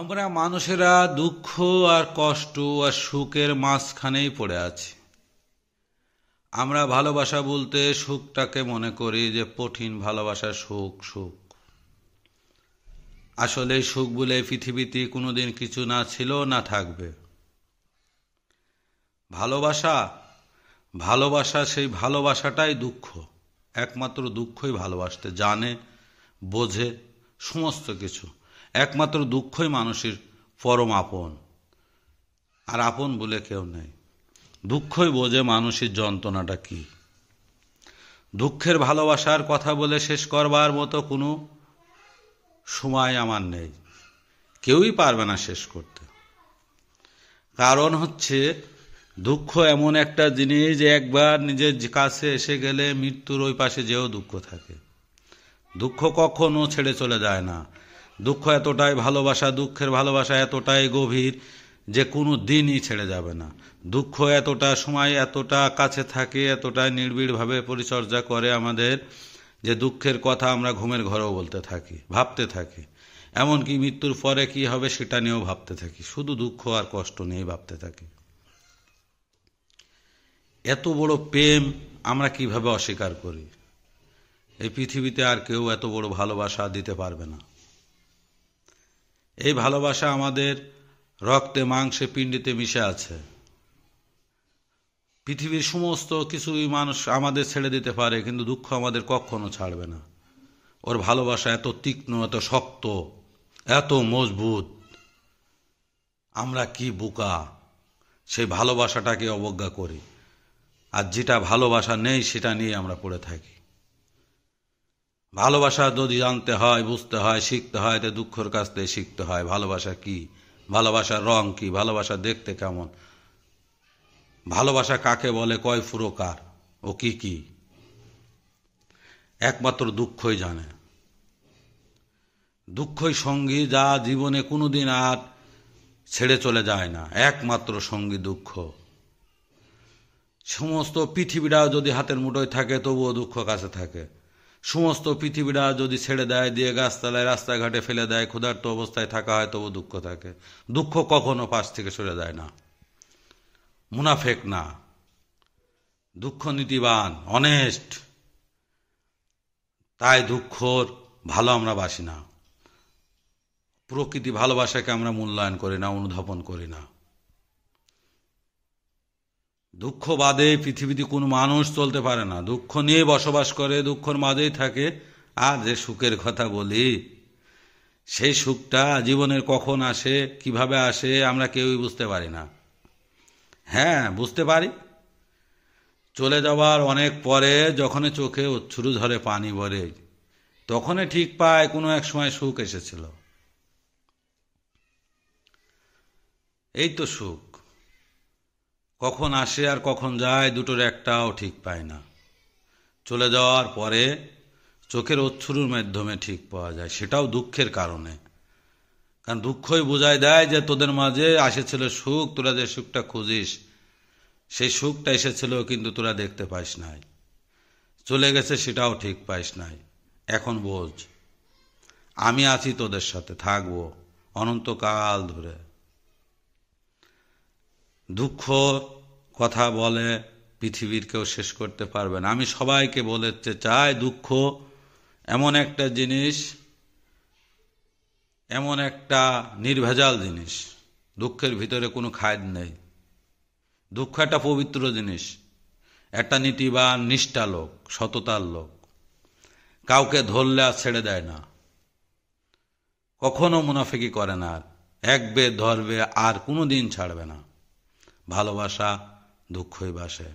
আমরা মানুষেরা দুঃখ আর কষ্ট আর সুখের মাঝখানেই পড়ে আছি আমরা ভালোবাসা বলতে সুখটাকে মনে করি যে কঠিন ভালোবাসা সুখ সুখ আসলে সুখ বলে পৃথিবীতে কোনোদিন কিছু না ছিল না থাকবে ভালোবাসা ভালোবাসা সেই ভালোবাসাটাই দুঃখ একমাত্র দুঃখই ভালোবাসতে জানে বোঝে সমস্ত কিছু একমাত্র দুঃখই মানুষের পরম আপন আর আপন বলে কেউ নেই দুঃখই বোঝে মানুষের যন্ত্রণাটা কি দুঃখের ভালোবাসার কথা বলে শেষ করবার মতো কোনো সময় আমার নেই কেউই পারবে না শেষ করতে কারণ হচ্ছে দুঃখ এমন একটা জিনিস যে একবার নিজের কাছে এসে গেলে মৃত্যুর ওই পাশে যেও দুঃখ থাকে দুঃখ কখনো ছেড়ে চলে যায় না দুঃখ এতটাই ভালোবাসা দুঃখের ভালোবাসা এতটাই গভীর যে কোনো দিনই ছেড়ে যাবে না দুঃখ এতটা সময় এতটা কাছে থাকে এতটা নির্বিড়ভাবে পরিচর্যা করে আমাদের যে দুঃখের কথা আমরা ঘুমের ঘরেও বলতে থাকি ভাবতে থাকি এমনকি মৃত্যুর পরে কি হবে সেটা নিয়েও ভাবতে থাকি শুধু দুঃখ আর কষ্ট নিয়েই ভাবতে থাকি এত বড় প্রেম আমরা কিভাবে অস্বীকার করি এই পৃথিবীতে আর কেউ এত বড় ভালোবাসা দিতে পারবে না এই ভালোবাসা আমাদের রক্তে মাংসে পিণ্ডিতে মিশে আছে পৃথিবীর সমস্ত কিছুই মানুষ আমাদের ছেড়ে দিতে পারে কিন্তু দুঃখ আমাদের কখনো ছাড়বে না ওর ভালোবাসা এত তীক্ষ্ণ এত শক্ত এত মজবুত আমরা কি বোকা সেই ভালোবাসাটাকে অবজ্ঞা করি আর যেটা ভালোবাসা নেই সেটা নিয়ে আমরা পড়ে থাকি ভালোবাসা যদি জানতে হয় বুঝতে হয় শিখতে হয় তো দুঃখর কাছ থেকে শিখতে হয় ভালোবাসা কি ভালোবাসার রং কি ভালোবাসা দেখতে কেমন ভালোবাসা কাকে বলে কয় ফুরকার ও কি কি একমাত্র দুঃখই জানে দুঃখই সঙ্গী যা জীবনে কোনোদিন আর ছেড়ে চলে যায় না একমাত্র সঙ্গী দুঃখ সমস্ত পৃথিবীটাও যদি হাতের মুঠোয় থাকে তবুও দুঃখ কাছে থাকে সমস্ত পৃথিবীরা যদি ছেড়ে দেয় দিয়ে গাছতলায় রাস্তাঘাটে ফেলে দেয় ক্ষুধার্ত অবস্থায় থাকা হয় তবু দুঃখ থাকে দুঃখ কখনো পাশ থেকে সরে যায় না মুনাফেক না দুঃখ নীতিবান অনেস্ট তাই দুঃখর ভালো আমরা বাসি না প্রকৃতি ভালোবাসাকে আমরা মূল্যায়ন করি না অনুধাবন করি না দুঃখ বাদে পৃথিবীতে কোনো মানুষ চলতে পারে না দুঃখ নিয়ে বসবাস করে দুঃখর মাঝেই থাকে আর যে সুখের কথা বলি সেই সুখটা জীবনের কখন আসে কিভাবে আসে আমরা কেউই বুঝতে পারি না হ্যাঁ বুঝতে পারি চলে যাওয়ার অনেক পরে যখন চোখে অচ্ছুরু ধরে পানি ভরে তখনই ঠিক পায় কোনো এক সময় সুখ এসেছিল এই তো সুখ কখন আসে আর কখন যায় দুটোর একটাও ঠিক পায় না চলে যাওয়ার পরে চোখের অচ্ছুরুর মাধ্যমে ঠিক পাওয়া যায় সেটাও দুঃখের কারণে কারণ দুঃখই বোঝায় দেয় যে তোদের মাঝে আসেছিল সুখ তোরা যে সুখটা খুঁজিস সেই সুখটা এসেছিল কিন্তু তোরা দেখতে পাস নাই চলে গেছে সেটাও ঠিক পাইস নাই এখন বোঝ আমি আছি তোদের সাথে থাকবো অনন্তকাল ধরে দুঃখ কথা বলে পৃথিবীর কেউ শেষ করতে পারবে না আমি সবাইকে বলতে চাই দুঃখ এমন একটা জিনিস এমন একটা নির্ভেজাল জিনিস দুঃখের ভিতরে কোনো খায়দ নেই দুঃখ একটা পবিত্র জিনিস একটা নীতিবান নিষ্ঠা লোক সততার লোক কাউকে ধরলে আর ছেড়ে দেয় না কখনো মুনাফিকি করে না আর বে ধরবে আর কোনো দিন ছাড়বে না ভালোবাসা দুঃখই বাসে